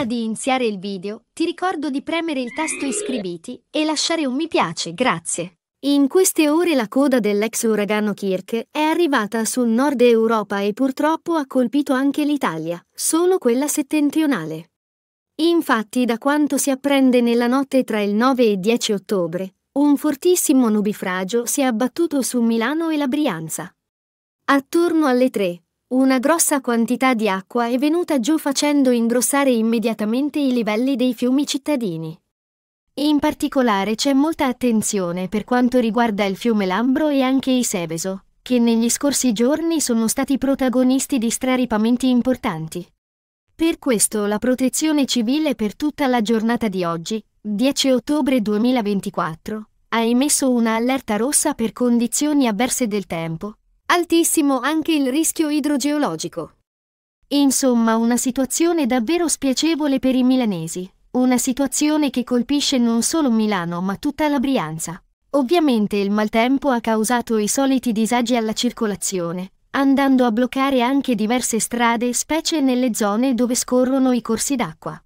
Prima di iniziare il video, ti ricordo di premere il tasto iscriviti e lasciare un mi piace, grazie. In queste ore la coda dell'ex uragano Kirk è arrivata sul nord Europa e purtroppo ha colpito anche l'Italia, solo quella settentrionale. Infatti, da quanto si apprende nella notte tra il 9 e 10 ottobre, un fortissimo nubifragio si è abbattuto su Milano e la Brianza. Attorno alle 3, una grossa quantità di acqua è venuta giù facendo ingrossare immediatamente i livelli dei fiumi cittadini. In particolare c'è molta attenzione per quanto riguarda il fiume Lambro e anche i Seveso, che negli scorsi giorni sono stati protagonisti di straripamenti importanti. Per questo la protezione civile per tutta la giornata di oggi, 10 ottobre 2024, ha emesso una allerta rossa per condizioni avverse del tempo, Altissimo anche il rischio idrogeologico. Insomma, una situazione davvero spiacevole per i milanesi. Una situazione che colpisce non solo Milano ma tutta la Brianza. Ovviamente il maltempo ha causato i soliti disagi alla circolazione, andando a bloccare anche diverse strade, specie nelle zone dove scorrono i corsi d'acqua.